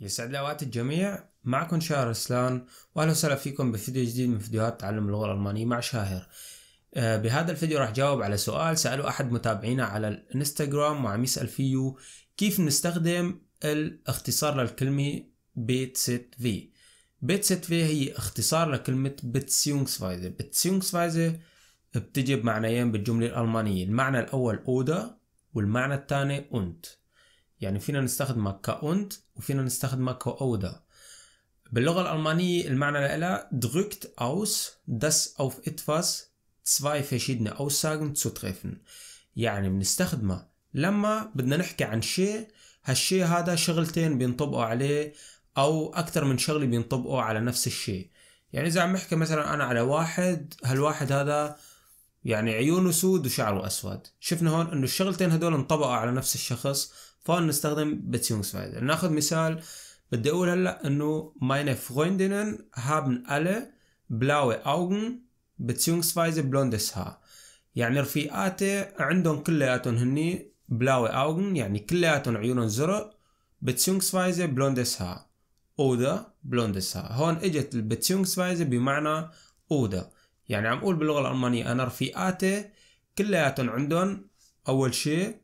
يسعد اوقات الجميع معكم شاهر اسلان واهلا وسهلا فيكم بفيديو جديد من فيديوهات تعلم اللغه الالمانيه مع شاهر آه، بهذا الفيديو راح جاوب على سؤال ساله احد متابعينا على الانستغرام وعم يسال فيه كيف نستخدم الاختصار للكلمه بيت ست في بيت ست في هي اختصار لكلمه فايزة بتسيونغسفايزه فايزة بتجي بمعنيين بالجمله الالمانيه المعنى الاول اودا والمعنى الثاني انت يعني فينا نستخدمها كأونت وفينا نستخدمها كأودا باللغة الألمانية المعنى لها drückt aus, dass auf etwas zwei verschiedene Aussagen zu treffen يعني بنستخدمها لما بدنا نحكي عن شيء هالشيء هذا شغلتين بينطبقوا عليه أو أكثر من شغلة بينطبقوا على نفس الشيء يعني إذا عم نحكي مثلا أنا على واحد هالواحد هذا يعني عيونه سود وشعره أسود شفنا هون أنه الشغلتين هدول انطبقوا على نفس الشخص نستخدم فنستخدم بتيونسفايدر ناخذ مثال بدي اقول هلا انه meine Freundinnen هابن alle blaue Augen beziehungsweise blondes Haar يعني رفيقاتي عندهم كلياتهم هني blaue Augen يعني كلياتهم عيونهم زرق beziehungsweise blondes Haar oder blondes Haar هون اجت beziehungsweise بمعنى oder يعني عم اقول باللغة الألمانية أنا رفيقاتي كلياتهم عندهم أول شيء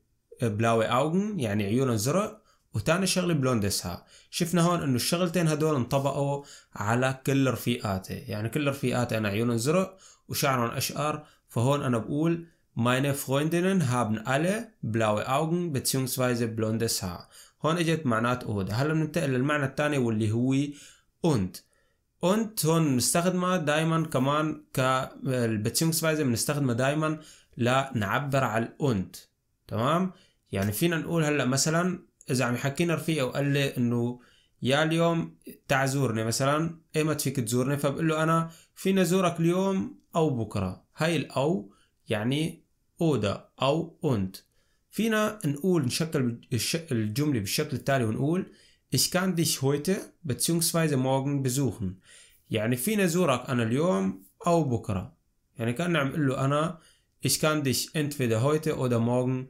بلاوي اوغن يعني عيونه زرق وتاني شغلة بلوندسها شفنا هون انه الشغلتين هدول انطبقوا على كل رفيقاتي يعني كل رفيقاتي انا عيونهم زرق وشعرهم اشقر فهون انا بقول ماينه فرويندينن هابن الي بلاوي اوغن bzw. blondes Haar. هون اجت معنات اود هلا بننتقل للمعنى الثاني واللي هو اونت اونت هون بنستخدمها دائما كمان ك بتسيونكسفايز بنستخدمها دائما لنعبر على الاونت تمام يعني فينا نقول هلا مثلا اذا عم يحكينا رفيقي وقال لي انه يا اليوم تعا زورني مثلا ايمت فيك تزورني فبقول له انا فينا زورك اليوم او بكره هاي الاو يعني اودا او انت فينا نقول نشكل الجمله بالشكل التالي ونقول ich kann dich heute bzw. morgen besuchen يعني فينا زورك انا اليوم او بكره يعني كان عم اقول له انا ich kann dich entweder heute oder morgen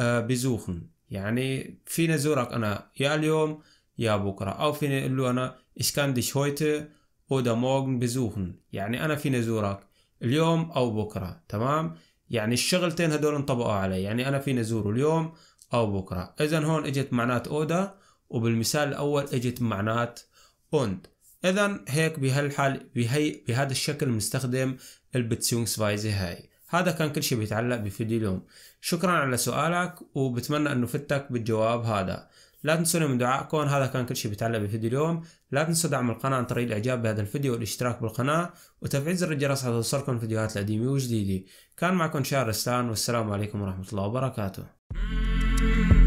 آه، بزوخن يعني فيني زورك أنا يا اليوم يا بكرة أو فيني أقول له أنا ich kann dich heute oder موغن بزوخن يعني أنا فيني زورك اليوم أو بكرة تمام يعني الشغلتين هدول انطبقوا علي يعني أنا فيني زوره اليوم أو بكرة إذا هون إجت معنات أودا وبالمثال الأول إجت معنات اوند إذا هيك بهالحال بهي بهذا الشكل بنستخدم فايزي هاي هذا كان كل شيء بيتعلق بفيديو اليوم شكرا على سؤالك وبتمنى انه فتك بالجواب هذا لا تنسونا من دعائكم هذا كان كل شيء بيتعلق بفيديو اليوم لا تنسوا دعم القناة عن طريق الإعجاب بهذا الفيديو والاشتراك بالقناة وتفعيل زر الجرس حتى توصلكم الفيديوهات القديمة والجديدة كان معكم شارستان والسلام عليكم ورحمة الله وبركاته